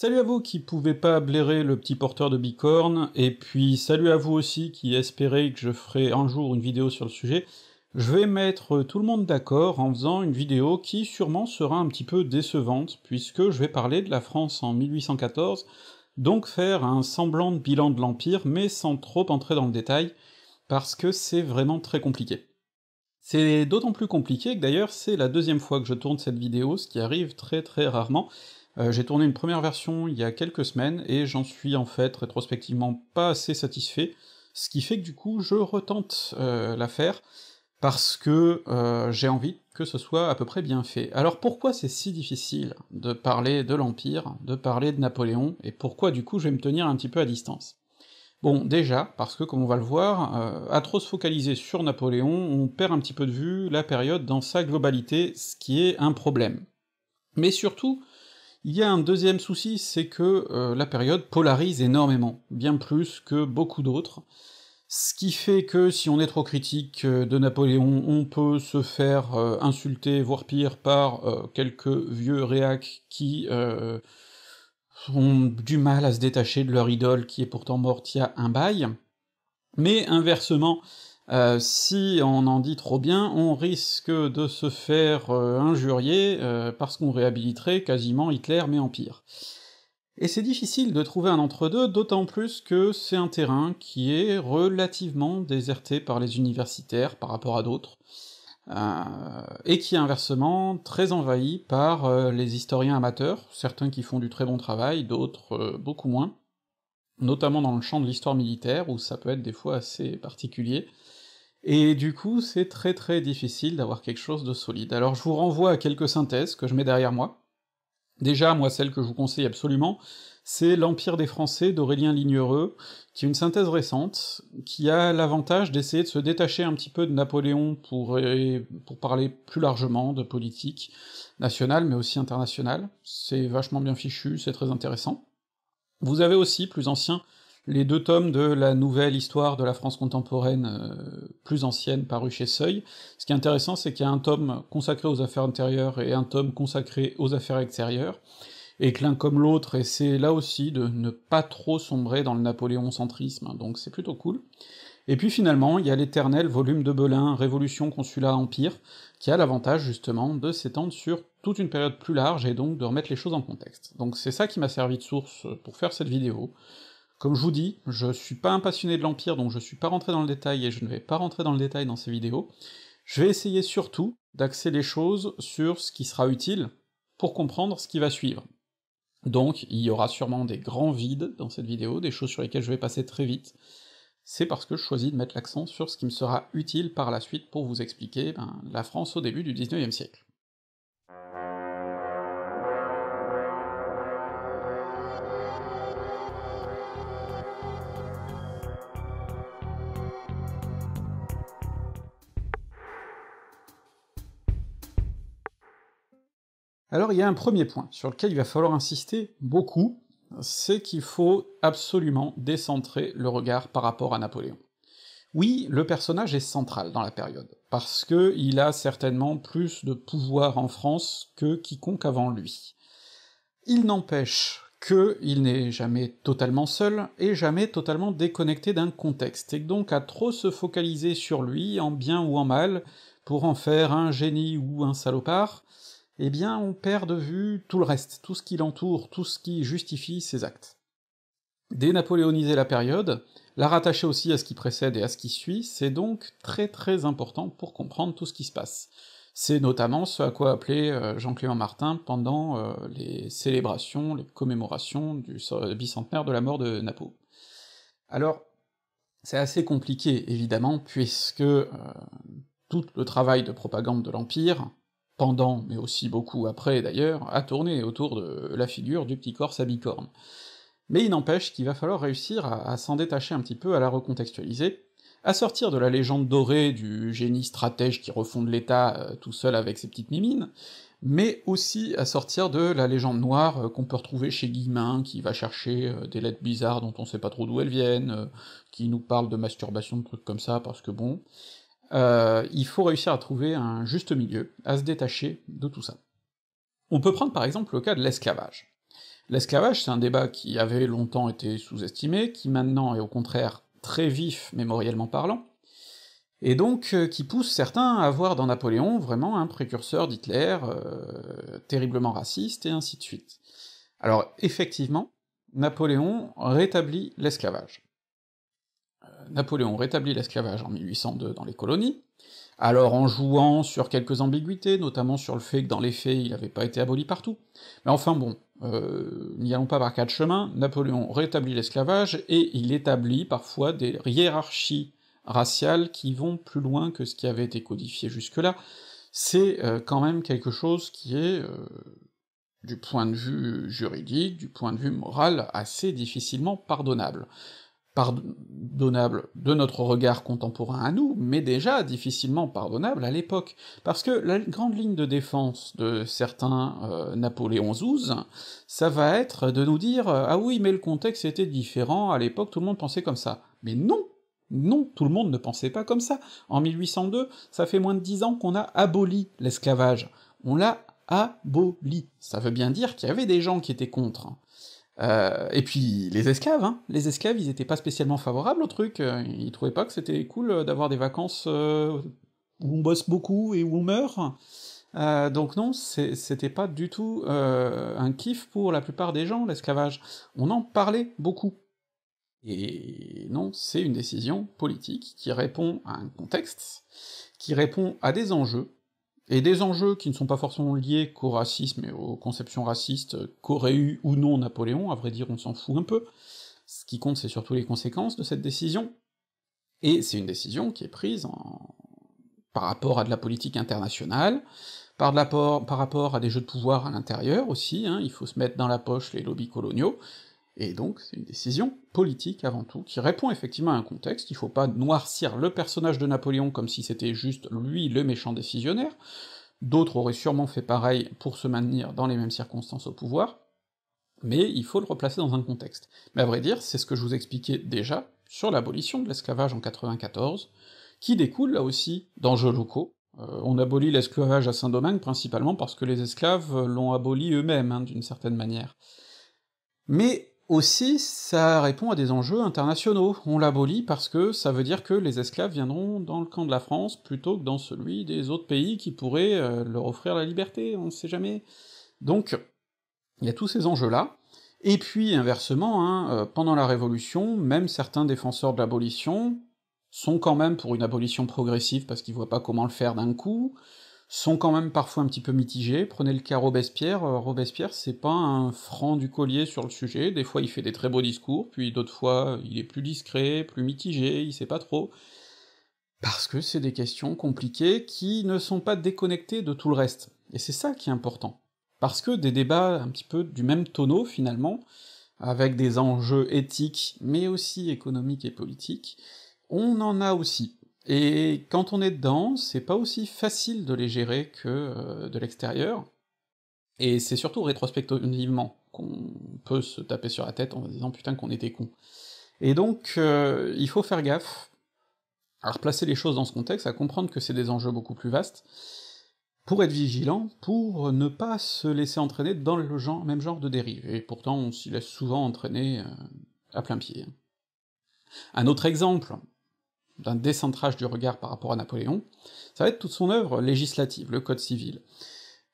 Salut à vous qui pouvez pas blairer le petit porteur de bicorne, et puis salut à vous aussi qui espérez que je ferai un jour une vidéo sur le sujet. Je vais mettre tout le monde d'accord en faisant une vidéo qui sûrement sera un petit peu décevante, puisque je vais parler de la France en 1814, donc faire un semblant de bilan de l'Empire, mais sans trop entrer dans le détail, parce que c'est vraiment très compliqué. C'est d'autant plus compliqué que d'ailleurs c'est la deuxième fois que je tourne cette vidéo, ce qui arrive très très rarement, euh, j'ai tourné une première version il y a quelques semaines, et j'en suis en fait rétrospectivement pas assez satisfait, ce qui fait que du coup je retente euh, l'affaire, parce que euh, j'ai envie que ce soit à peu près bien fait. Alors pourquoi c'est si difficile de parler de l'Empire, de parler de Napoléon, et pourquoi du coup je vais me tenir un petit peu à distance Bon, déjà, parce que comme on va le voir, à trop se focaliser sur Napoléon, on perd un petit peu de vue la période dans sa globalité, ce qui est un problème. Mais surtout, il y a un deuxième souci, c'est que euh, la période polarise énormément, bien plus que beaucoup d'autres, ce qui fait que si on est trop critique euh, de Napoléon, on peut se faire euh, insulter, voire pire, par quelques vieux réacs qui ont du mal à se détacher de leur idole qui est pourtant morte il y a un bail. Mais inversement, euh, si on en dit trop bien, on risque de se faire euh, injurier euh, parce qu'on réhabiliterait quasiment Hitler mais en pire. Et c'est difficile de trouver un entre-deux, d'autant plus que c'est un terrain qui est relativement déserté par les universitaires par rapport à d'autres, et qui est inversement très envahi par les historiens amateurs, certains qui font du très bon travail, d'autres beaucoup moins, notamment dans le champ de l'histoire militaire, où ça peut être des fois assez particulier, et du coup, c'est très très difficile d'avoir quelque chose de solide. Alors je vous renvoie à quelques synthèses que je mets derrière moi. Déjà, moi, celle que je vous conseille absolument, c'est L'Empire des Français d'Aurélien Lignereux, qui est une synthèse récente, qui a l'avantage d'essayer de se détacher un petit peu de Napoléon pour, pour parler plus largement de politique nationale, mais aussi internationale. C'est vachement bien fichu, c'est très intéressant. Vous avez aussi, plus ancien, les deux tomes de la nouvelle histoire de la France contemporaine euh, plus ancienne paru chez Seuil. Ce qui est intéressant, c'est qu'il y a un tome consacré aux affaires intérieures et un tome consacré aux affaires extérieures, et que l'un comme l'autre essaie là aussi de ne pas trop sombrer dans le napoléon-centrisme, donc c'est plutôt cool. Et puis finalement, il y a l'éternel volume de Belin, Révolution, Consulat, Empire, qui a l'avantage justement de s'étendre sur toute une période plus large et donc de remettre les choses en contexte. Donc c'est ça qui m'a servi de source pour faire cette vidéo. Comme je vous dis, je suis pas un passionné de l'Empire, donc je suis pas rentré dans le détail, et je ne vais pas rentrer dans le détail dans ces vidéos. Je vais essayer surtout d'axer les choses sur ce qui sera utile pour comprendre ce qui va suivre. Donc il y aura sûrement des grands vides dans cette vidéo, des choses sur lesquelles je vais passer très vite, c'est parce que je choisis de mettre l'accent sur ce qui me sera utile par la suite pour vous expliquer ben, la France au début du 19e siècle. Alors il y a un premier point sur lequel il va falloir insister beaucoup, c'est qu'il faut absolument décentrer le regard par rapport à Napoléon. Oui, le personnage est central dans la période, parce que il a certainement plus de pouvoir en France que quiconque avant lui. Il n'empêche qu'il n'est jamais totalement seul, et jamais totalement déconnecté d'un contexte, et donc à trop se focaliser sur lui, en bien ou en mal, pour en faire un génie ou un salopard, eh bien on perd de vue tout le reste, tout ce qui l'entoure, tout ce qui justifie ses actes. Dénapoléoniser la période, la rattacher aussi à ce qui précède et à ce qui suit, c'est donc très très important pour comprendre tout ce qui se passe. C'est notamment ce à quoi appelait euh, Jean-Clément Martin pendant euh, les célébrations, les commémorations du bicentenaire de la mort de Napo. Alors, c'est assez compliqué, évidemment, puisque euh, tout le travail de propagande de l'Empire, pendant, mais aussi beaucoup après d'ailleurs, à tourner autour de la figure du petit corse à bicorne. Mais il n'empêche qu'il va falloir réussir à, s'en détacher un petit peu, à la recontextualiser, à sortir de la légende dorée du génie stratège qui refonde l'État euh, tout seul avec ses petites mimines, mais aussi à sortir de la légende noire euh, qu'on peut retrouver chez Guillemin, qui va chercher euh, des lettres bizarres dont on sait pas trop d'où elles viennent, qui nous parle de masturbation, de trucs comme ça, parce que bon... Euh, il faut réussir à trouver un juste milieu, à se détacher de tout ça. On peut prendre par exemple le cas de l'esclavage. L'esclavage, c'est un débat qui avait longtemps été sous-estimé, qui maintenant est au contraire très vif mémoriellement parlant, et donc euh, qui pousse certains à voir dans Napoléon vraiment un précurseur d'Hitler, euh, terriblement raciste, et ainsi de suite. Alors effectivement, Napoléon rétablit l'esclavage. Napoléon rétablit l'esclavage en 1802 dans les colonies, alors en jouant sur quelques ambiguïtés, notamment sur le fait que dans les faits il n'avait pas été aboli partout. Mais enfin bon, euh, n'y allons pas par quatre chemins, Napoléon rétablit l'esclavage, et il établit parfois des hiérarchies raciales qui vont plus loin que ce qui avait été codifié jusque-là, c'est euh, quand même quelque chose qui est, euh, du point de vue juridique, du point de vue moral, assez difficilement pardonnable pardonnable de notre regard contemporain à nous, mais déjà difficilement pardonnable à l'époque, parce que la grande ligne de défense de certains euh, Napoléon XII, ça va être de nous dire euh, Ah oui, mais le contexte était différent, à l'époque tout le monde pensait comme ça. Mais non non, tout le monde ne pensait pas comme ça. En 1802, ça fait moins de dix ans qu'on a aboli l'esclavage. On l'a aboli. Ça veut bien dire qu'il y avait des gens qui étaient contre. Euh, et puis les esclaves, hein. les esclaves, ils étaient pas spécialement favorables au truc, euh. ils trouvaient pas que c'était cool euh, d'avoir des vacances où on bosse beaucoup et où on meurt. donc non, c'était pas du tout un kiff pour la plupart des gens, l'esclavage. On en parlait beaucoup. Et non, c'est une décision politique qui répond à un contexte, qui répond à des enjeux, et des enjeux qui ne sont pas forcément liés qu'au racisme et aux conceptions racistes qu'aurait eu ou non Napoléon, à vrai dire on s'en fout un peu, ce qui compte c'est surtout les conséquences de cette décision, et c'est une décision qui est prise en... par rapport à de la politique internationale, par, de par rapport à des jeux de pouvoir à l'intérieur aussi, hein, il faut se mettre dans la poche les lobbies coloniaux, et donc c'est une décision politique avant tout, qui répond effectivement à un contexte, il faut pas noircir le personnage de Napoléon comme si c'était juste lui le méchant décisionnaire, d'autres auraient sûrement fait pareil pour se maintenir dans les mêmes circonstances au pouvoir, mais il faut le replacer dans un contexte. Mais à vrai dire, c'est ce que je vous expliquais déjà sur l'abolition de l'esclavage en 94, qui découle là aussi d'enjeux locaux. Euh, on abolit l'esclavage à Saint-Domingue principalement parce que les esclaves l'ont aboli eux-mêmes, hein, d'une certaine manière. Mais aussi, ça répond à des enjeux internationaux. On l'abolit parce que ça veut dire que les esclaves viendront dans le camp de la France plutôt que dans celui des autres pays qui pourraient euh, leur offrir la liberté, on ne sait jamais. Donc, il y a tous ces enjeux-là. Et puis, inversement, hein, euh, pendant la Révolution, même certains défenseurs de l'abolition sont quand même pour une abolition progressive parce qu'ils voient pas comment le faire d'un coup, sont quand même parfois un petit peu mitigés. Prenez le cas Robespierre. Euh, Robespierre, c'est pas un franc du collier sur le sujet. Des fois, il fait des très beaux discours, puis d'autres fois, il est plus discret, plus mitigé, il sait pas trop. Parce que c'est des questions compliquées qui ne sont pas déconnectées de tout le reste. Et c'est ça qui est important. Parce que des débats un petit peu du même tonneau, finalement, avec des enjeux éthiques, mais aussi économiques et politiques, on en a aussi. Et quand on est dedans, c'est pas aussi facile de les gérer que euh, de l'extérieur, et c'est surtout rétrospectivement qu'on peut se taper sur la tête en se disant putain qu'on était con. Et donc, euh, il faut faire gaffe à replacer les choses dans ce contexte, à comprendre que c'est des enjeux beaucoup plus vastes, pour être vigilant, pour ne pas se laisser entraîner dans le même genre de dérive, et pourtant on s'y laisse souvent entraîner euh, à plein pied. Un autre exemple, d'un décentrage du regard par rapport à Napoléon, ça va être toute son œuvre législative, le Code civil.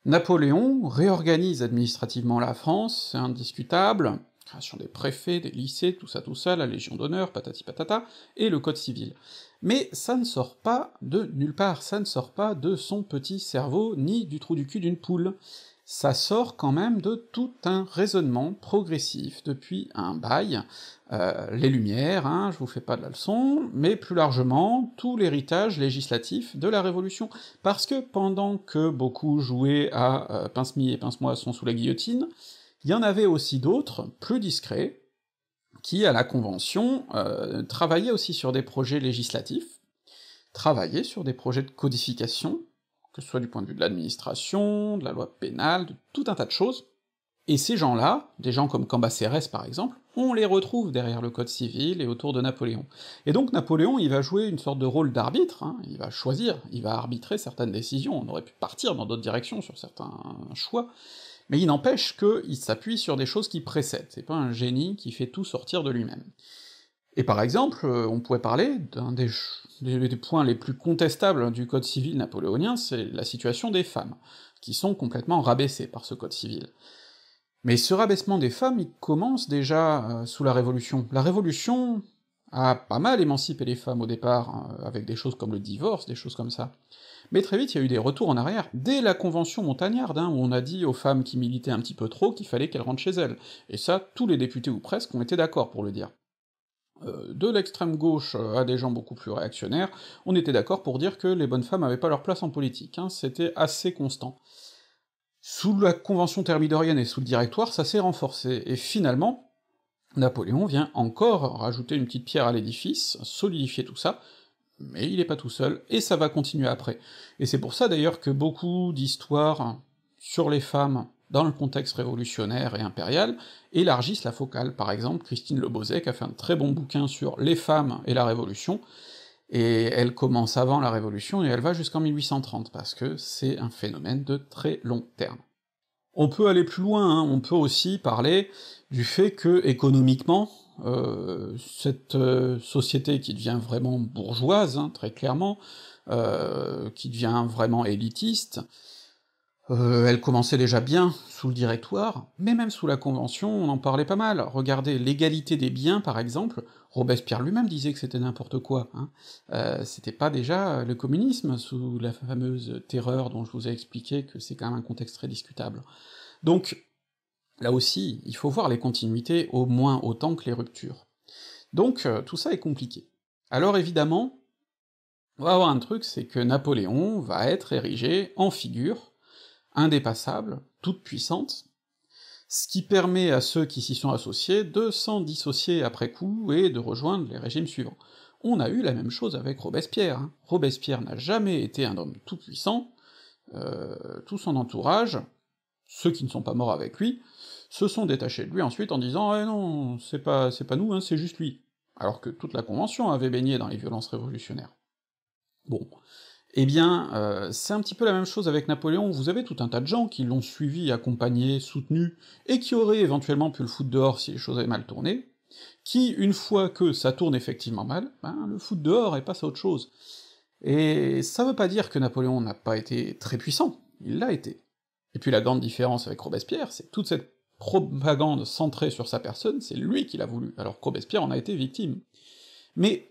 Napoléon réorganise administrativement la France, c'est indiscutable, création des préfets, des lycées, tout ça tout ça, la Légion d'honneur, patati patata, et le Code civil. Mais ça ne sort pas de nulle part, ça ne sort pas de son petit cerveau, ni du trou du cul d'une poule. Ça sort quand même de tout un raisonnement progressif depuis un bail, euh, les Lumières, hein, je vous fais pas de la leçon, mais plus largement tout l'héritage législatif de la Révolution, parce que pendant que beaucoup jouaient à euh, Pince-mi et Pince-moi sont sous la guillotine, il y en avait aussi d'autres, plus discrets, qui, à la Convention, euh, travaillaient aussi sur des projets législatifs, travaillaient sur des projets de codification, que ce soit du point de vue de l'administration, de la loi pénale, de tout un tas de choses, et ces gens-là, des gens comme Cambacérès par exemple, on les retrouve derrière le Code civil et autour de Napoléon. Et donc Napoléon, il va jouer une sorte de rôle d'arbitre, hein. il va choisir, il va arbitrer certaines décisions, on aurait pu partir dans d'autres directions sur certains choix, mais il n'empêche qu'il s'appuie sur des choses qui précèdent, c'est pas un génie qui fait tout sortir de lui-même. Et par exemple, euh, on pourrait parler d'un des, des, points les plus contestables du Code civil napoléonien, c'est la situation des femmes, qui sont complètement rabaissées par ce Code civil. Mais ce rabaissement des femmes, il commence déjà euh, sous la Révolution. La Révolution a pas mal émancipé les femmes au départ, euh, avec des choses comme le divorce, des choses comme ça. Mais très vite, il y a eu des retours en arrière, dès la Convention montagnarde, hein, où on a dit aux femmes qui militaient un petit peu trop qu'il fallait qu'elles rentrent chez elles, et ça, tous les députés ou presque ont été d'accord pour le dire. Euh, de l'extrême gauche à des gens beaucoup plus réactionnaires, on était d'accord pour dire que les bonnes femmes n'avaient pas leur place en politique, hein, c'était assez constant. Sous la Convention thermidorienne et sous le Directoire, ça s'est renforcé, et finalement, Napoléon vient encore rajouter une petite pierre à l'édifice, solidifier tout ça, mais il n'est pas tout seul, et ça va continuer après. Et c'est pour ça d'ailleurs que beaucoup d'histoires sur les femmes dans le contexte révolutionnaire et impérial élargissent la focale. Par exemple, Christine Lebozek a fait un très bon bouquin sur les femmes et la révolution, et elle commence avant la Révolution et elle va jusqu'en 1830, parce que c'est un phénomène de très long terme. On peut aller plus loin, hein. on peut aussi parler du fait que, économiquement, euh, cette euh, société qui devient vraiment bourgeoise, hein, très clairement, euh, qui devient vraiment élitiste, elle commençait déjà bien sous le Directoire, mais même sous la Convention, on en parlait pas mal. Regardez l'égalité des biens, par exemple, Robespierre lui-même disait que c'était n'importe quoi, hein. Euh, c'était pas déjà euh, le communisme sous la fameuse terreur dont je vous ai expliqué que c'est quand même un contexte très discutable. Donc, là aussi, il faut voir les continuités au moins autant que les ruptures. Donc, euh, tout ça est compliqué. Alors évidemment, on va avoir un truc, c'est que Napoléon va être érigé en figure indépassable, toute puissante, ce qui permet à ceux qui s'y sont associés de s'en dissocier après coup et de rejoindre les régimes suivants. On a eu la même chose avec Robespierre. Hein. Robespierre n'a jamais été un homme tout-puissant, euh, tout son entourage, ceux qui ne sont pas morts avec lui, se sont détachés de lui ensuite en disant Eh non, c'est pas, c'est pas nous, hein, c'est juste lui alors que toute la Convention avait baigné dans les violences révolutionnaires. Bon, eh bien, euh, c'est un petit peu la même chose avec Napoléon, vous avez tout un tas de gens qui l'ont suivi, accompagné, soutenu, et qui auraient éventuellement pu le foutre dehors si les choses avaient mal tourné, qui, une fois que ça tourne effectivement mal, ben, le foutent dehors et passe à autre chose. Et ça veut pas dire que Napoléon n'a pas été très puissant, il l'a été. Et puis la grande différence avec Robespierre, c'est toute cette propagande centrée sur sa personne, c'est lui qui l'a voulu, alors Robespierre en a été victime. Mais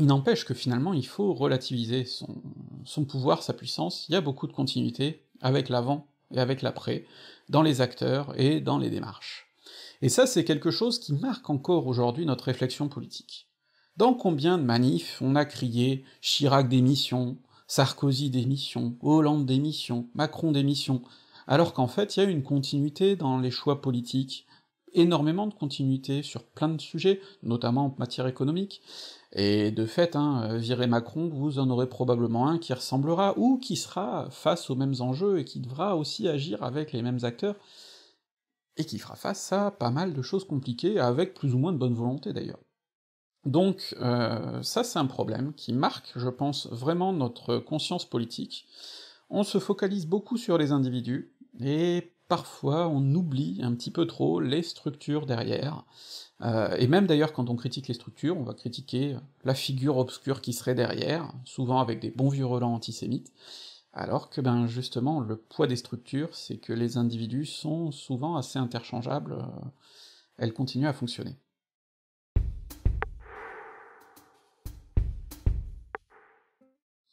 il n'empêche que finalement il faut relativiser son, pouvoir, sa puissance, il y a beaucoup de continuité avec l'avant et avec l'après, dans les acteurs et dans les démarches. Et ça, c'est quelque chose qui marque encore aujourd'hui notre réflexion politique. Dans combien de manifs on a crié Chirac démission, Sarkozy démission, Hollande démission, Macron démission, alors qu'en fait il y a une continuité dans les choix politiques, énormément de continuité sur plein de sujets, notamment en matière économique, et de fait, hein, euh, virer Macron, vous en aurez probablement un qui ressemblera, ou qui sera face aux mêmes enjeux, et qui devra aussi agir avec les mêmes acteurs, et qui fera face à pas mal de choses compliquées, avec plus ou moins de bonne volonté d'ailleurs. Donc euh, ça c'est un problème qui marque, je pense, vraiment notre conscience politique. On se focalise beaucoup sur les individus, et parfois on oublie un petit peu trop les structures derrière, euh, et même d'ailleurs quand on critique les structures, on va critiquer la figure obscure qui serait derrière, souvent avec des bons vieux relents antisémites, alors que ben justement le poids des structures, c'est que les individus sont souvent assez interchangeables, euh, elles continuent à fonctionner.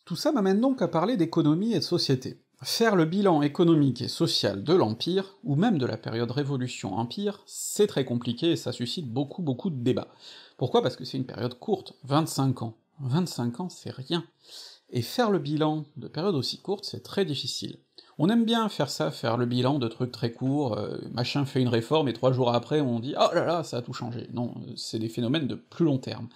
Tout ça m'amène donc à parler d'économie et de société. Faire le bilan économique et social de l'Empire, ou même de la période Révolution-Empire, c'est très compliqué et ça suscite beaucoup beaucoup de débats. Pourquoi Parce que c'est une période courte, 25 ans. 25 ans, c'est rien. Et faire le bilan de période aussi courte, c'est très difficile. On aime bien faire ça, faire le bilan de trucs très courts, euh, machin fait une réforme et trois jours après on dit « Oh là là, ça a tout changé ». Non, c'est des phénomènes de plus long terme.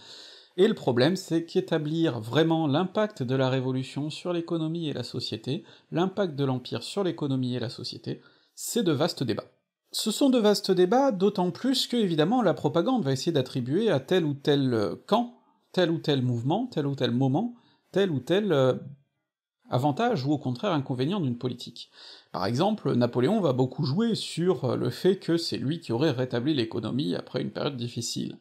Et le problème, c'est qu'établir vraiment l'impact de la Révolution sur l'économie et la société, l'impact de l'Empire sur l'économie et la société, c'est de vastes débats. Ce sont de vastes débats, d'autant plus que, évidemment, la propagande va essayer d'attribuer à tel ou tel euh, camp, tel ou tel mouvement, tel ou tel moment, tel ou tel euh, avantage ou au contraire inconvénient d'une politique. Par exemple, Napoléon va beaucoup jouer sur euh, le fait que c'est lui qui aurait rétabli l'économie après une période difficile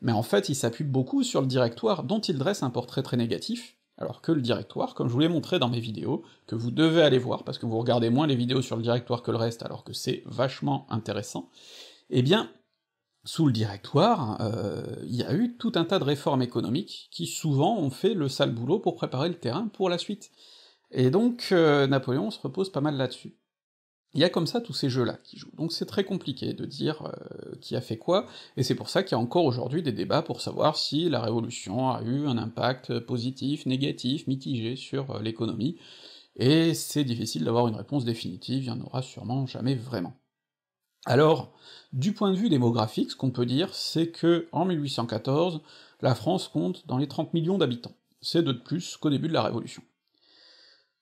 mais en fait il s'appuie beaucoup sur le directoire dont il dresse un portrait très négatif, alors que le directoire, comme je vous l'ai montré dans mes vidéos, que vous devez aller voir parce que vous regardez moins les vidéos sur le directoire que le reste alors que c'est vachement intéressant, eh bien, sous le directoire, euh, il y a eu tout un tas de réformes économiques qui souvent ont fait le sale boulot pour préparer le terrain pour la suite. Et donc euh, Napoléon se repose pas mal là-dessus. Il y a comme ça tous ces jeux-là qui jouent, donc c'est très compliqué de dire euh, qui a fait quoi, et c'est pour ça qu'il y a encore aujourd'hui des débats pour savoir si la révolution a eu un impact positif, négatif, mitigé sur euh, l'économie, et c'est difficile d'avoir une réponse définitive, il y en aura sûrement jamais vraiment. Alors, du point de vue démographique, ce qu'on peut dire, c'est que en 1814, la France compte dans les 30 millions d'habitants, c'est de plus qu'au début de la Révolution.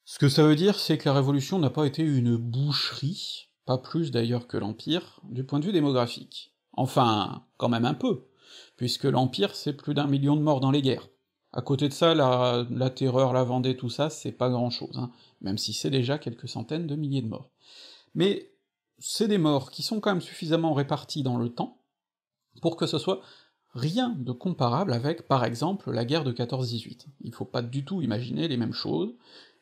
Ce que ça veut dire, c'est que la Révolution n'a pas été une boucherie, pas plus d'ailleurs que l'Empire, du point de vue démographique. Enfin, quand même un peu, puisque l'Empire c'est plus d'un million de morts dans les guerres. À côté de ça, la, la terreur, la Vendée, tout ça, c'est pas grand-chose, hein, même si c'est déjà quelques centaines de milliers de morts. Mais c'est des morts qui sont quand même suffisamment répartis dans le temps pour que ce soit rien de comparable avec, par exemple, la guerre de 14-18. Il faut pas du tout imaginer les mêmes choses,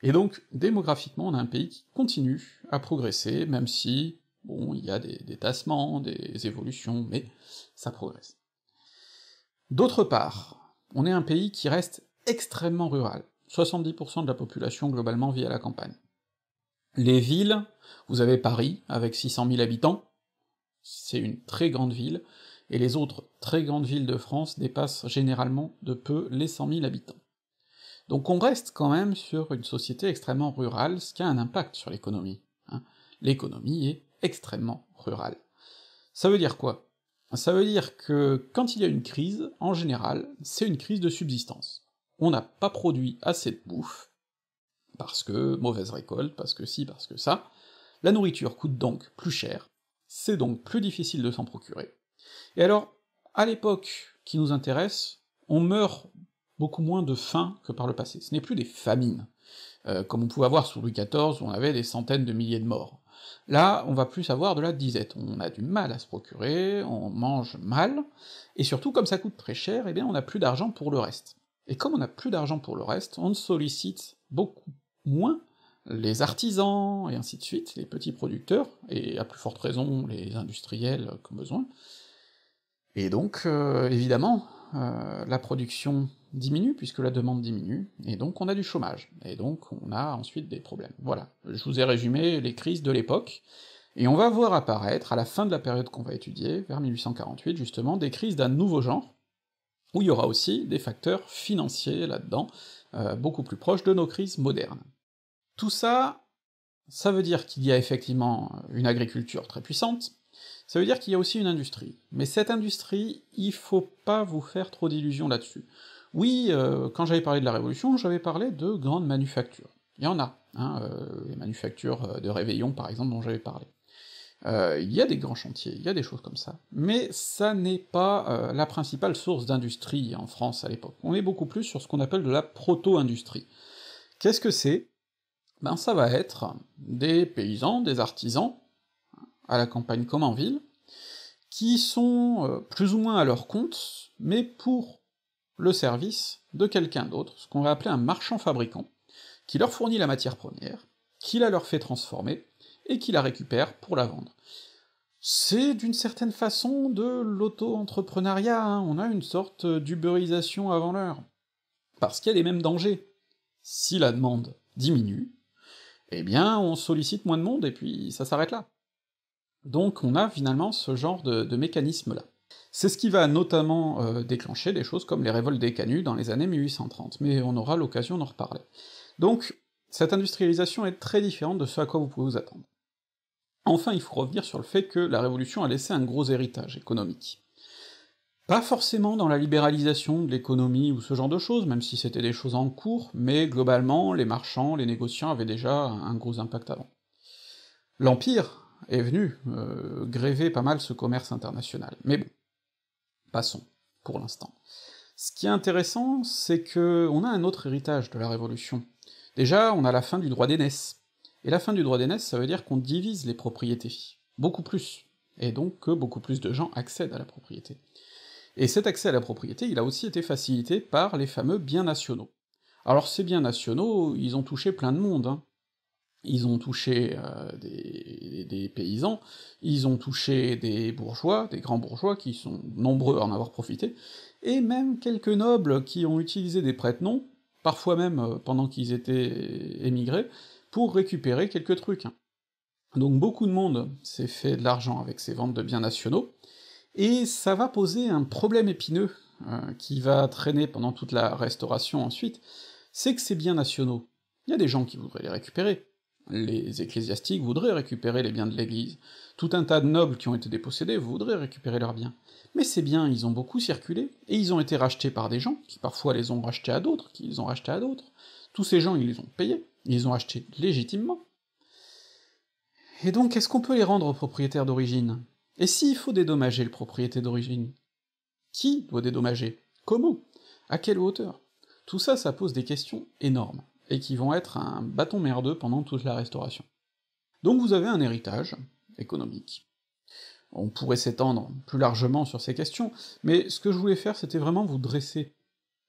et donc, démographiquement, on a un pays qui continue à progresser, même si, bon, il y a des, des tassements, des évolutions, mais ça progresse. D'autre part, on est un pays qui reste extrêmement rural. 70% de la population globalement vit à la campagne. Les villes, vous avez Paris, avec 600 000 habitants, c'est une très grande ville, et les autres très grandes villes de France dépassent généralement de peu les 100 000 habitants. Donc on reste quand même sur une société extrêmement rurale, ce qui a un impact sur l'économie. Hein. L'économie est extrêmement rurale. Ça veut dire quoi Ça veut dire que quand il y a une crise, en général, c'est une crise de subsistance. On n'a pas produit assez de bouffe, parce que mauvaise récolte, parce que si, parce que ça. La nourriture coûte donc plus cher, c'est donc plus difficile de s'en procurer. Et alors, à l'époque qui nous intéresse, on meurt beaucoup moins de faim que par le passé. Ce n'est plus des famines, euh, comme on pouvait avoir sous Louis XIV, où on avait des centaines de milliers de morts. Là, on va plus avoir de la disette, on a du mal à se procurer, on mange mal, et surtout, comme ça coûte très cher, eh bien on n'a plus d'argent pour le reste. Et comme on n'a plus d'argent pour le reste, on sollicite beaucoup moins les artisans, et ainsi de suite, les petits producteurs, et à plus forte raison les industriels comme besoin, et donc, euh, évidemment, euh, la production diminue, puisque la demande diminue, et donc on a du chômage, et donc on a ensuite des problèmes. Voilà, je vous ai résumé les crises de l'époque, et on va voir apparaître, à la fin de la période qu'on va étudier, vers 1848 justement, des crises d'un nouveau genre, où il y aura aussi des facteurs financiers là-dedans, euh, beaucoup plus proches de nos crises modernes. Tout ça, ça veut dire qu'il y a effectivement une agriculture très puissante, ça veut dire qu'il y a aussi une industrie. Mais cette industrie, il faut pas vous faire trop d'illusions là-dessus. Oui, euh, quand j'avais parlé de la Révolution, j'avais parlé de grandes manufactures. Il y en a, hein, les euh, manufactures euh, de Réveillon par exemple dont j'avais parlé. il y a des grands chantiers, il y a des choses comme ça, mais ça n'est pas la principale source d'industrie en France à l'époque. On est beaucoup plus sur ce qu'on appelle de la proto-industrie. Qu'est-ce que c'est Ben ça va être des paysans, des artisans, à la campagne comme en ville, qui sont euh, plus ou moins à leur compte, mais pour le service de quelqu'un d'autre, ce qu'on va appeler un marchand-fabricant, qui leur fournit la matière première, qui la leur fait transformer, et qui la récupère pour la vendre. C'est d'une certaine façon de l'auto-entrepreneuriat, hein. on a une sorte d'uberisation avant l'heure, parce qu'il y a les mêmes dangers. Si la demande diminue, eh bien on sollicite moins de monde, et puis ça s'arrête là. Donc on a finalement ce genre de, mécanisme-là. C'est ce qui va notamment euh, déclencher des choses comme les révoltes des canuts dans les années 1830, mais on aura l'occasion d'en reparler. Donc cette industrialisation est très différente de ce à quoi vous pouvez vous attendre. Enfin, il faut revenir sur le fait que la Révolution a laissé un gros héritage économique. Pas forcément dans la libéralisation de l'économie ou ce genre de choses, même si c'était des choses en cours, mais globalement, les marchands, les négociants avaient déjà un gros impact avant. L'Empire est venu euh, gréver pas mal ce commerce international. Mais bon, passons, pour l'instant. Ce qui est intéressant, c'est que on a un autre héritage de la Révolution. Déjà, on a la fin du droit d'aînesse. Et la fin du droit d'aînesse, ça veut dire qu'on divise les propriétés, beaucoup plus, et donc que beaucoup plus de gens accèdent à la propriété. Et cet accès à la propriété, il a aussi été facilité par les fameux biens nationaux. Alors ces biens nationaux, ils ont touché plein de monde, hein ils ont touché euh, des, paysans, ils ont touché des bourgeois, des grands bourgeois qui sont nombreux à en avoir profité, et même quelques nobles qui ont utilisé des prête-noms, parfois même euh, pendant qu'ils étaient émigrés, pour récupérer quelques trucs. Donc beaucoup de monde s'est fait de l'argent avec ces ventes de biens nationaux, et ça va poser un problème épineux euh, qui va traîner pendant toute la restauration ensuite, c'est que ces biens nationaux, il y a des gens qui voudraient les récupérer, les ecclésiastiques voudraient récupérer les biens de l'Église, tout un tas de nobles qui ont été dépossédés voudraient récupérer leurs biens, mais ces biens, ils ont beaucoup circulé, et ils ont été rachetés par des gens, qui parfois les ont rachetés à d'autres, qui les ont rachetés à d'autres, tous ces gens, ils les ont payés, ils les ont achetés légitimement. Et donc, est-ce qu'on peut les rendre aux propriétaires d'origine Et s'il faut dédommager le propriétés d'origine Qui doit dédommager Comment À quelle hauteur Tout ça, ça pose des questions énormes et qui vont être un bâton merdeux pendant toute la Restauration. Donc vous avez un héritage économique. On pourrait s'étendre plus largement sur ces questions, mais ce que je voulais faire, c'était vraiment vous dresser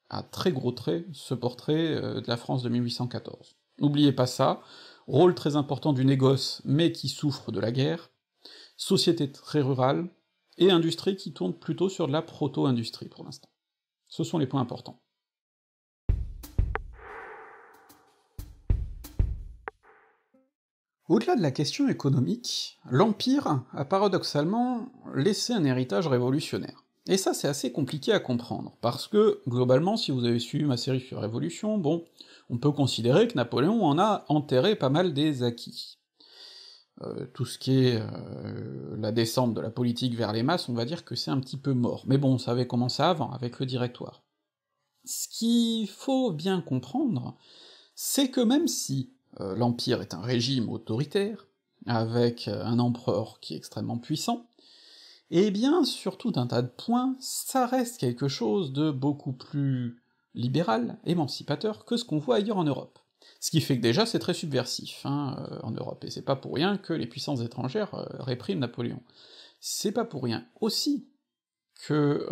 à très gros traits ce portrait euh, de la France de 1814. N'oubliez pas ça, rôle très important du négoce, mais qui souffre de la guerre, société très rurale, et industrie qui tourne plutôt sur de la proto-industrie pour l'instant. Ce sont les points importants. Au-delà de la question économique, l'Empire a paradoxalement laissé un héritage révolutionnaire. Et ça c'est assez compliqué à comprendre, parce que globalement, si vous avez suivi ma série sur Révolution, bon, on peut considérer que Napoléon en a enterré pas mal des acquis. Euh, tout ce qui est euh, la descente de la politique vers les masses, on va dire que c'est un petit peu mort. Mais bon, on savait comment ça avant, avec le directoire. Ce qu'il faut bien comprendre, c'est que même si euh, l'Empire est un régime autoritaire, avec euh, un empereur qui est extrêmement puissant, et bien, sur tout un tas de points, ça reste quelque chose de beaucoup plus libéral, émancipateur, que ce qu'on voit ailleurs en Europe. Ce qui fait que déjà c'est très subversif, hein, euh, en Europe, et c'est pas pour rien que les puissances étrangères répriment Napoléon. C'est pas pour rien aussi que,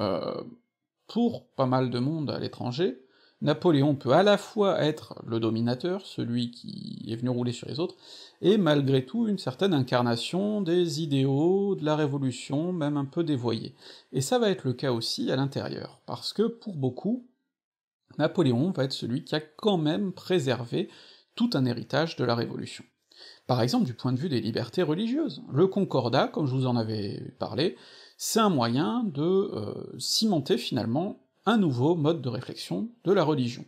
pour pas mal de monde à l'étranger, Napoléon peut à la fois être le dominateur, celui qui qui est venu rouler sur les autres, et malgré tout une certaine incarnation des idéaux de la Révolution, même un peu dévoyée. Et ça va être le cas aussi à l'intérieur, parce que pour beaucoup, Napoléon va être celui qui a quand même préservé tout un héritage de la Révolution. Par exemple, du point de vue des libertés religieuses. Le concordat, comme je vous en avais parlé, c'est un moyen de euh, cimenter finalement un nouveau mode de réflexion de la religion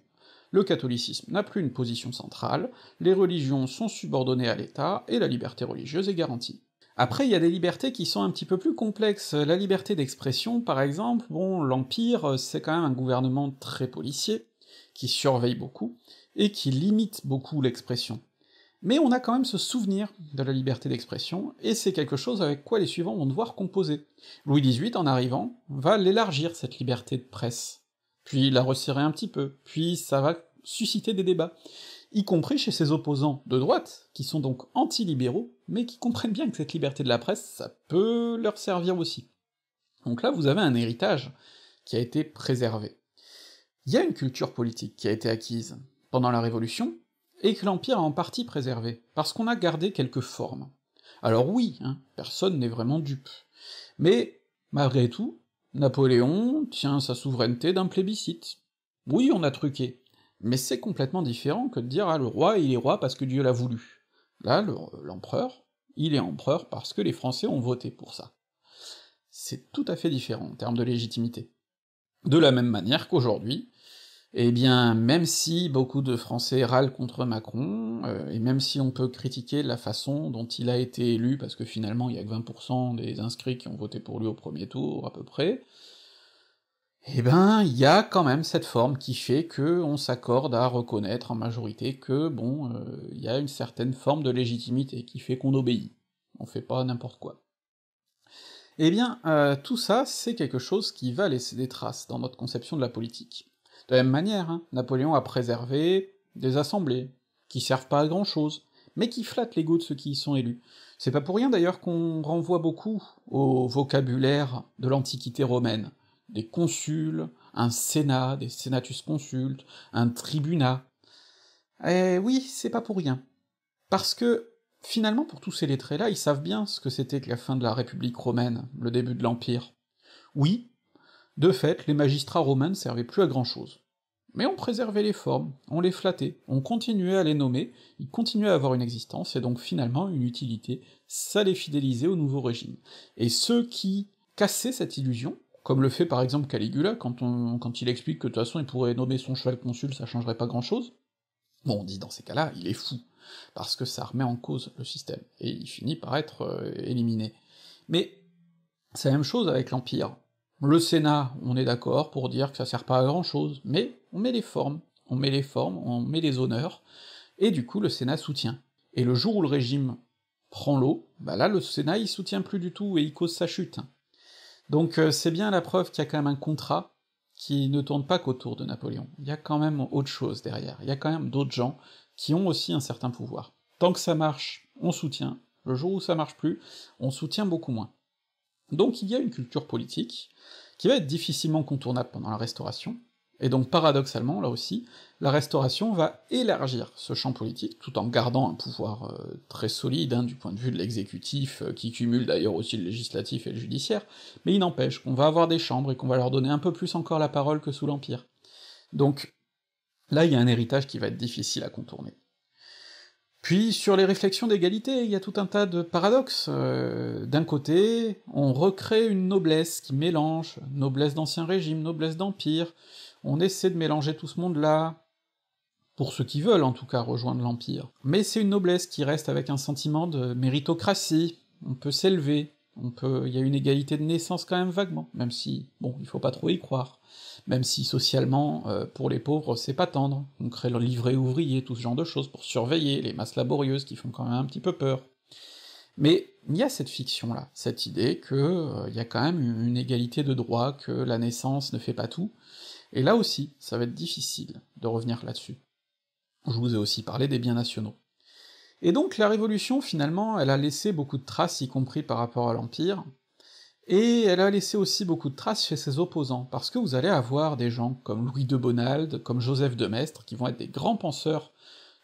le catholicisme n'a plus une position centrale, les religions sont subordonnées à l'État, et la liberté religieuse est garantie. Après, il y a des libertés qui sont un petit peu plus complexes, la liberté d'expression, par exemple, bon, l'Empire, c'est quand même un gouvernement très policier, qui surveille beaucoup, et qui limite beaucoup l'expression. Mais on a quand même ce souvenir de la liberté d'expression, et c'est quelque chose avec quoi les suivants vont devoir composer. Louis XVIII, en arrivant, va l'élargir, cette liberté de presse puis la resserrer un petit peu, puis ça va susciter des débats, y compris chez ses opposants de droite, qui sont donc anti-libéraux, mais qui comprennent bien que cette liberté de la presse, ça peut leur servir aussi. Donc là, vous avez un héritage qui a été préservé. Il y a une culture politique qui a été acquise pendant la Révolution, et que l'Empire a en partie préservé, parce qu'on a gardé quelques formes. Alors oui, hein, personne n'est vraiment dupe. Mais, malgré tout, Napoléon tient sa souveraineté d'un plébiscite. Oui, on a truqué, mais c'est complètement différent que de dire ah le roi il est roi parce que Dieu l'a voulu. Là, l'empereur, il est empereur parce que les Français ont voté pour ça. C'est tout à fait différent en termes de légitimité. De la même manière qu'aujourd'hui, eh bien, même si beaucoup de Français râlent contre Macron, euh, et même si on peut critiquer la façon dont il a été élu, parce que finalement il y a que 20% des inscrits qui ont voté pour lui au premier tour, à peu près, eh ben, il y a quand même cette forme qui fait que on s'accorde à reconnaître en majorité que, bon, euh, il y a une certaine forme de légitimité qui fait qu'on obéit, on fait pas n'importe quoi. Eh bien, euh, tout ça, c'est quelque chose qui va laisser des traces dans notre conception de la politique. De la même manière, hein. Napoléon a préservé des assemblées, qui servent pas à grand-chose, mais qui flattent l'ego de ceux qui y sont élus. C'est pas pour rien d'ailleurs qu'on renvoie beaucoup au vocabulaire de l'Antiquité romaine. Des consuls, un sénat, des senatus consultes, un tribunat. Eh oui, c'est pas pour rien. Parce que, finalement, pour tous ces lettrés-là, ils savent bien ce que c'était que la fin de la République romaine, le début de l'Empire. Oui, de fait, les magistrats romains ne servaient plus à grand-chose. Mais on préservait les formes, on les flattait, on continuait à les nommer, ils continuaient à avoir une existence, et donc finalement une utilité, ça les fidélisait au nouveau régime. Et ceux qui cassaient cette illusion, comme le fait par exemple Caligula, quand, quand il explique que de toute façon il pourrait nommer son cheval consul, ça changerait pas grand-chose, bon, on dit dans ces cas-là, il est fou, parce que ça remet en cause le système, et il finit par être euh, éliminé. Mais c'est la même chose avec l'Empire. Le Sénat, on est d'accord pour dire que ça sert pas à grand-chose, mais on met les formes, on met les formes, on met les honneurs, et du coup le Sénat soutient. Et le jour où le régime prend l'eau, bah là le Sénat il soutient plus du tout et il cause sa chute. Donc euh, c'est bien la preuve qu'il y a quand même un contrat qui ne tourne pas qu'autour de Napoléon, il y a quand même autre chose derrière, il y a quand même d'autres gens qui ont aussi un certain pouvoir. Tant que ça marche, on soutient, le jour où ça marche plus, on soutient beaucoup moins. Donc il y a une culture politique, qui va être difficilement contournable pendant la Restauration, et donc paradoxalement, là aussi, la Restauration va élargir ce champ politique, tout en gardant un pouvoir euh, très solide hein, du point de vue de l'exécutif, euh, qui cumule d'ailleurs aussi le législatif et le judiciaire, mais il n'empêche qu'on va avoir des chambres et qu'on va leur donner un peu plus encore la parole que sous l'Empire. Donc là, il y a un héritage qui va être difficile à contourner. Puis sur les réflexions d'égalité, il y a tout un tas de paradoxes. Euh, d'un côté, on recrée une noblesse qui mélange noblesse d'ancien régime, noblesse d'empire, on essaie de mélanger tout ce monde-là, pour ceux qui veulent en tout cas rejoindre l'Empire. Mais c'est une noblesse qui reste avec un sentiment de méritocratie, on peut s'élever, on peut, il y a une égalité de naissance quand même vaguement, même si, bon, il faut pas trop y croire, même si socialement, euh, pour les pauvres, c'est pas tendre, on crée le livret ouvrier, tout ce genre de choses, pour surveiller les masses laborieuses qui font quand même un petit peu peur. Mais il y a cette fiction-là, cette idée que euh, il y a quand même une égalité de droit, que la naissance ne fait pas tout, et là aussi, ça va être difficile de revenir là-dessus. Je vous ai aussi parlé des biens nationaux. Et donc la Révolution, finalement, elle a laissé beaucoup de traces, y compris par rapport à l'Empire, et elle a laissé aussi beaucoup de traces chez ses opposants, parce que vous allez avoir des gens comme Louis de Bonald, comme Joseph de Maistre, qui vont être des grands penseurs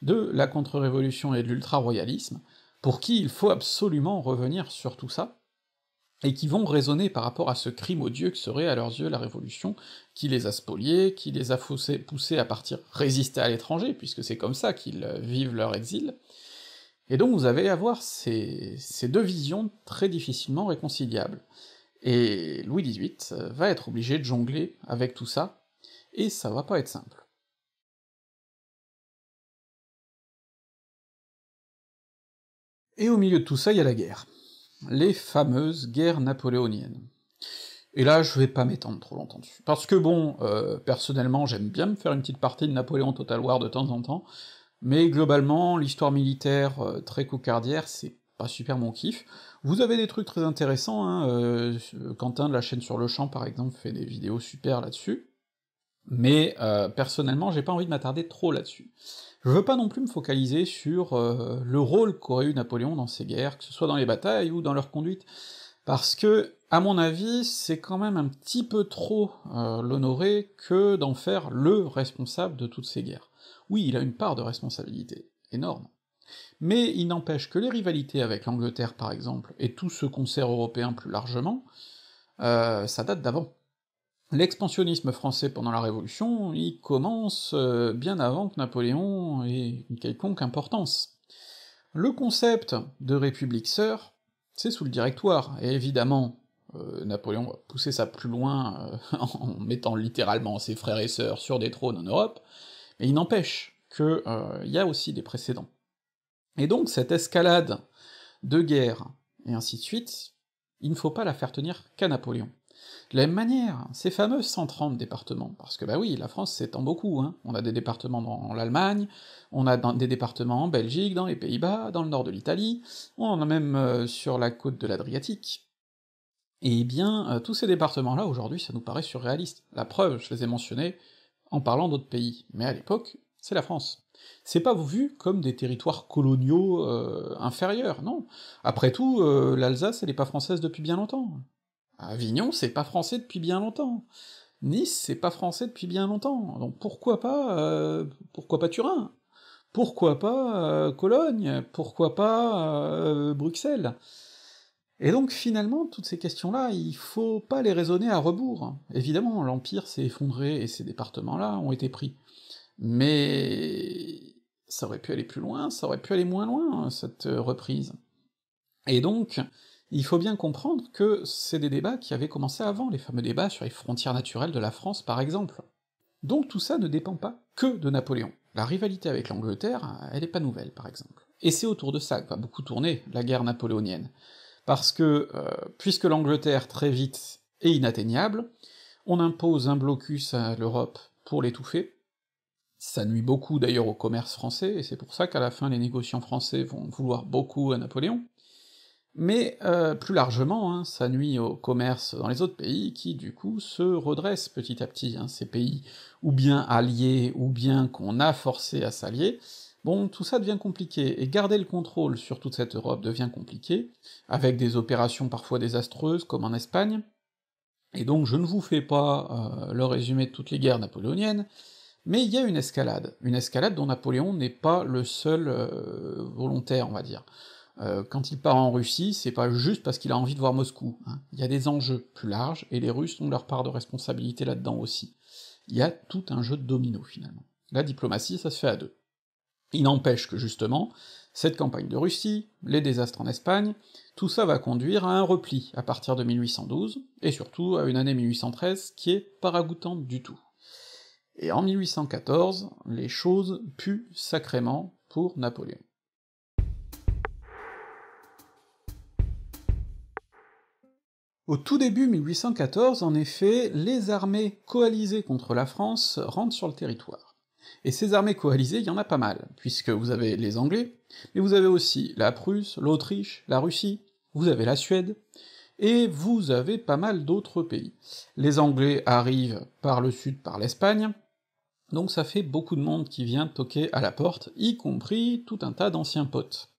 de la contre-révolution et de l'ultra-royalisme, pour qui il faut absolument revenir sur tout ça, et qui vont raisonner par rapport à ce crime odieux que serait à leurs yeux la Révolution, qui les a spoliés, qui les a poussés à partir résister à l'étranger, puisque c'est comme ça qu'ils euh, vivent leur exil, et donc vous allez avoir ces, ces deux visions très difficilement réconciliables. Et Louis XVIII euh, va être obligé de jongler avec tout ça, et ça va pas être simple. Et au milieu de tout ça, il y a la guerre. Les fameuses guerres napoléoniennes. Et là, je vais pas m'étendre trop longtemps dessus, parce que bon, euh, personnellement, j'aime bien me faire une petite partie de Napoléon Total War de temps en temps, mais globalement, l'histoire militaire euh, très cocardière, c'est pas super mon kiff. Vous avez des trucs très intéressants, hein, euh, Quentin de la chaîne Sur le Champ par exemple fait des vidéos super là-dessus, mais euh, personnellement j'ai pas envie de m'attarder trop là-dessus. Je veux pas non plus me focaliser sur euh, le rôle qu'aurait eu Napoléon dans ces guerres, que ce soit dans les batailles ou dans leur conduite, parce que, à mon avis, c'est quand même un petit peu trop euh, l'honorer que d'en faire le responsable de toutes ces guerres. Oui, il a une part de responsabilité, énorme. Mais il n'empêche que les rivalités avec l'Angleterre, par exemple, et tout ce concert européen plus largement, euh, ça date d'avant. L'expansionnisme français pendant la Révolution, il commence euh, bien avant que Napoléon ait une quelconque importance. Le concept de République sœur, c'est sous le Directoire, et évidemment, euh, Napoléon va pousser ça plus loin en mettant littéralement ses frères et sœurs sur des trônes en Europe, et il n'empêche qu'il euh, y a aussi des précédents. Et donc cette escalade de guerre, et ainsi de suite, il ne faut pas la faire tenir qu'à Napoléon. De la même manière, ces fameux 130 départements, parce que bah oui, la France s'étend beaucoup, hein, on a des départements dans l'Allemagne, on a des départements en Belgique, dans les Pays-Bas, dans le nord de l'Italie, on en a même euh, sur la côte de l'Adriatique. Et eh bien, euh, tous ces départements-là, aujourd'hui, ça nous paraît surréaliste. La preuve, je les ai mentionnés, en parlant d'autres pays, mais à l'époque, c'est la France. C'est pas vu comme des territoires coloniaux euh, inférieurs, non. Après tout, euh, l'Alsace, elle est pas française depuis bien longtemps. Avignon, c'est pas français depuis bien longtemps. Nice, c'est pas français depuis bien longtemps. Donc pourquoi pas, euh, pourquoi pas Turin Pourquoi pas Cologne Pourquoi pas Bruxelles et donc finalement, toutes ces questions-là, il faut pas les raisonner à rebours. Évidemment, l'Empire s'est effondré et ces départements-là ont été pris. Mais ça aurait pu aller plus loin, ça aurait pu aller moins loin, cette reprise. Et donc, il faut bien comprendre que c'est des débats qui avaient commencé avant, les fameux débats sur les frontières naturelles de la France par exemple. Donc tout ça ne dépend pas que de Napoléon. La rivalité avec l'Angleterre, elle est pas nouvelle par exemple. Et c'est autour de ça que va beaucoup tourner la guerre napoléonienne parce que, euh, puisque l'Angleterre, très vite, est inatteignable, on impose un blocus à l'Europe pour l'étouffer, ça nuit beaucoup d'ailleurs au commerce français, et c'est pour ça qu'à la fin les négociants français vont vouloir beaucoup à Napoléon, mais euh, plus largement, hein, ça nuit au commerce dans les autres pays qui, du coup, se redressent petit à petit, hein, ces pays ou bien alliés, ou bien qu'on a forcé à s'allier, Bon, tout ça devient compliqué, et garder le contrôle sur toute cette Europe devient compliqué, avec des opérations parfois désastreuses, comme en Espagne, et donc je ne vous fais pas euh, le résumé de toutes les guerres napoléoniennes, mais il y a une escalade, une escalade dont Napoléon n'est pas le seul euh, volontaire, on va dire. Euh, quand il part en Russie, c'est pas juste parce qu'il a envie de voir Moscou, hein. il y a des enjeux plus larges, et les Russes ont leur part de responsabilité là-dedans aussi. Il y a tout un jeu de domino, finalement. La diplomatie, ça se fait à deux. Il n'empêche que justement, cette campagne de Russie, les désastres en Espagne, tout ça va conduire à un repli à partir de 1812, et surtout à une année 1813 qui est paragoutante du tout. Et en 1814, les choses puent sacrément pour Napoléon. Au tout début 1814, en effet, les armées coalisées contre la France rentrent sur le territoire. Et ces armées coalisées, il y en a pas mal, puisque vous avez les Anglais, mais vous avez aussi la Prusse, l'Autriche, la Russie, vous avez la Suède, et vous avez pas mal d'autres pays. Les Anglais arrivent par le sud, par l'Espagne, donc ça fait beaucoup de monde qui vient toquer à la porte, y compris tout un tas d'anciens potes.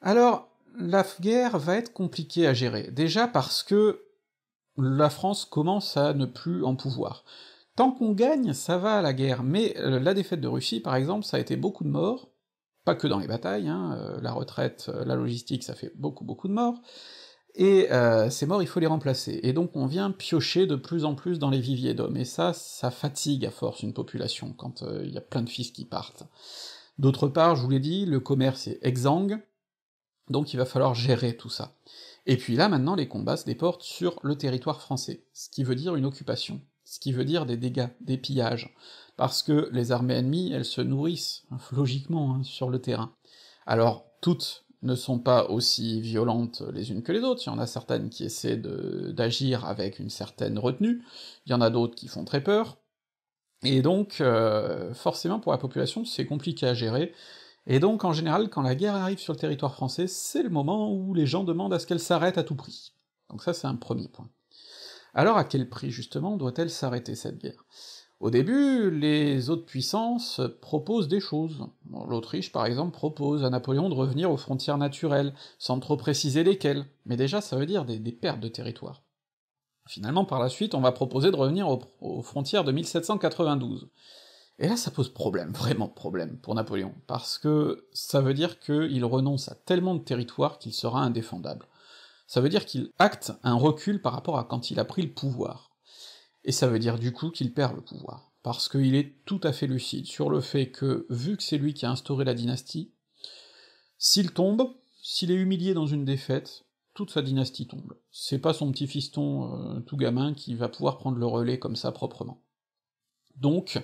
Alors, la guerre va être compliquée à gérer, déjà parce que la France commence à ne plus en pouvoir. Tant qu'on gagne, ça va à la guerre, mais euh, la défaite de Russie, par exemple, ça a été beaucoup de morts, pas que dans les batailles, hein, euh, la retraite, euh, la logistique, ça fait beaucoup beaucoup de morts, et ces morts, il faut les remplacer, et donc on vient piocher de plus en plus dans les viviers d'hommes, et ça, ça fatigue à force une population, quand il y a plein de fils qui partent. D'autre part, je vous l'ai dit, le commerce est exsangue, donc il va falloir gérer tout ça. Et puis là, maintenant, les combats se déportent sur le territoire français, ce qui veut dire une occupation, ce qui veut dire des dégâts, des pillages, parce que les armées ennemies, elles se nourrissent, logiquement, hein, sur le terrain. Alors, toutes ne sont pas aussi violentes les unes que les autres, il y en a certaines qui essaient d'agir avec une certaine retenue, il y en a d'autres qui font très peur, et donc euh, forcément pour la population c'est compliqué à gérer, et donc en général quand la guerre arrive sur le territoire français, c'est le moment où les gens demandent à ce qu'elle s'arrête à tout prix. Donc ça c'est un premier point. Alors à quel prix justement doit-elle s'arrêter cette guerre Au début, les autres puissances proposent des choses. L'Autriche par exemple propose à Napoléon de revenir aux frontières naturelles, sans trop préciser lesquelles, mais déjà ça veut dire des, pertes de territoire. Finalement, par la suite, on va proposer de revenir aux, aux frontières de 1792. Et là, ça pose problème, vraiment problème, pour Napoléon, parce que ça veut dire qu'il renonce à tellement de territoires qu'il sera indéfendable ça veut dire qu'il acte un recul par rapport à quand il a pris le pouvoir. Et ça veut dire du coup qu'il perd le pouvoir, parce qu'il est tout à fait lucide sur le fait que, vu que c'est lui qui a instauré la dynastie, s'il tombe, s'il est humilié dans une défaite, toute sa dynastie tombe. C'est pas son petit fiston euh, tout gamin qui va pouvoir prendre le relais comme ça proprement. Donc,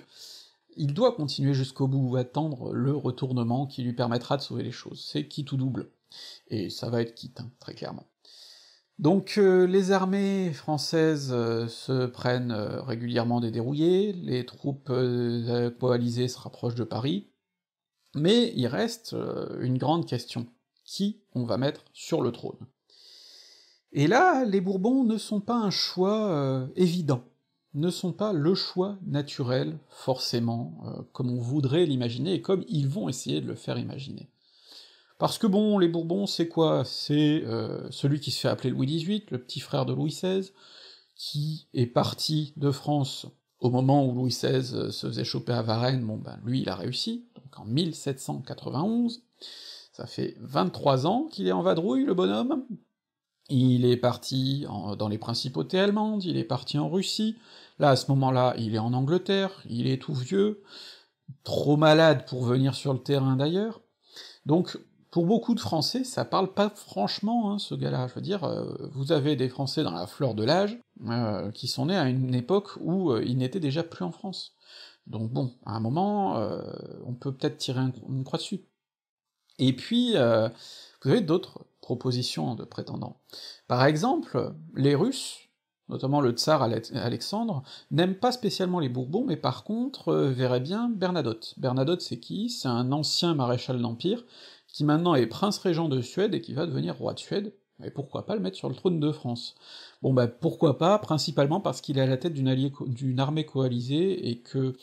il doit continuer jusqu'au bout attendre le retournement qui lui permettra de sauver les choses. C'est quitte ou double. Et ça va être quitte, hein, très clairement. Donc euh, les armées françaises euh, se prennent euh, régulièrement des dérouillés, les troupes coalisées se rapprochent de Paris, mais il reste une grande question, qui on va mettre sur le trône Et là, les Bourbons ne sont pas un choix évident, ne sont pas le choix naturel, forcément, comme on voudrait l'imaginer et comme ils vont essayer de le faire imaginer. Parce que bon, les Bourbons, c'est quoi C'est euh, celui qui se fait appeler Louis XVIII, le petit frère de Louis XVI, qui est parti de France au moment où Louis XVI euh, se faisait choper à Varennes, bon ben lui il a réussi, donc en 1791, ça fait 23 ans qu'il est en vadrouille, le bonhomme, il est parti dans les principautés allemandes, il est parti en Russie, là à ce moment-là il est en Angleterre, il est tout vieux, trop malade pour venir sur le terrain d'ailleurs, donc pour beaucoup de Français, ça parle pas franchement, hein, ce gars-là. Je veux dire, euh, vous avez des Français dans la fleur de l'âge euh, qui sont nés à une époque où euh, ils n'étaient déjà plus en France. Donc bon, à un moment, on peut peut-être tirer une croix dessus. Et puis, vous avez d'autres propositions de prétendants. Par exemple, les Russes, notamment le tsar Alexandre, n'aiment pas spécialement les Bourbons, mais par contre verrait bien Bernadotte. Bernadotte c'est qui C'est un ancien maréchal d'Empire qui maintenant est prince régent de Suède et qui va devenir roi de Suède, et pourquoi pas le mettre sur le trône de France Bon bah pourquoi pas, principalement parce qu'il est à la tête d'une d'une armée coalisée, et que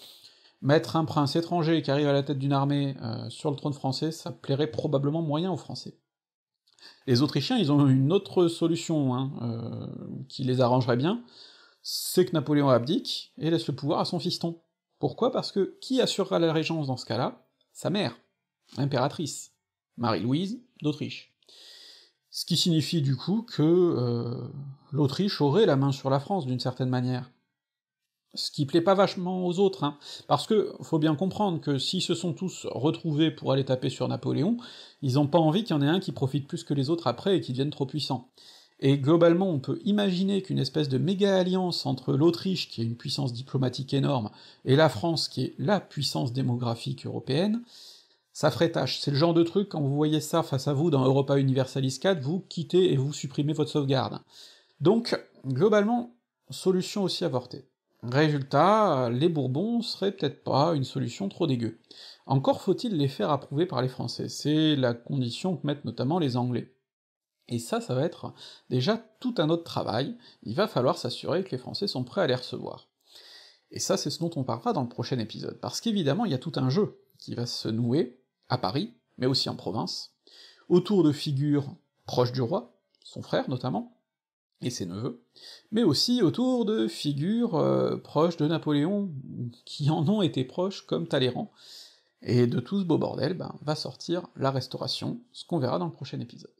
mettre un prince étranger qui arrive à la tête d'une armée euh, sur le trône français, ça plairait probablement moyen aux Français. Les Autrichiens, ils ont une autre solution, hein, euh, qui les arrangerait bien, c'est que Napoléon abdique et laisse le pouvoir à son fiston. Pourquoi Parce que qui assurera la régence dans ce cas-là Sa mère, l'impératrice. Marie-Louise d'Autriche. Ce qui signifie du coup que euh, l'Autriche aurait la main sur la France d'une certaine manière. Ce qui plaît pas vachement aux autres, hein, parce que faut bien comprendre que s'ils se sont tous retrouvés pour aller taper sur Napoléon, ils ont pas envie qu'il y en ait un qui profite plus que les autres après et qui devienne trop puissant. Et globalement, on peut imaginer qu'une espèce de méga alliance entre l'Autriche, qui est une puissance diplomatique énorme, et la France, qui est la puissance démographique européenne, ça ferait tâche. C'est le genre de truc, quand vous voyez ça face à vous dans Europa Universalis 4, vous quittez et vous supprimez votre sauvegarde. Donc, globalement, solution aussi avortée. Résultat, les Bourbons seraient peut-être pas une solution trop dégueu. Encore faut-il les faire approuver par les Français, c'est la condition que mettent notamment les Anglais. Et ça, ça va être déjà tout un autre travail, il va falloir s'assurer que les Français sont prêts à les recevoir. Et ça, c'est ce dont on parlera dans le prochain épisode, parce qu'évidemment, il y a tout un jeu qui va se nouer, à Paris, mais aussi en province, autour de figures proches du roi, son frère notamment, et ses neveux, mais aussi autour de figures euh, proches de Napoléon, qui en ont été proches comme Talleyrand, et de tout ce beau bordel, ben, va sortir la restauration, ce qu'on verra dans le prochain épisode.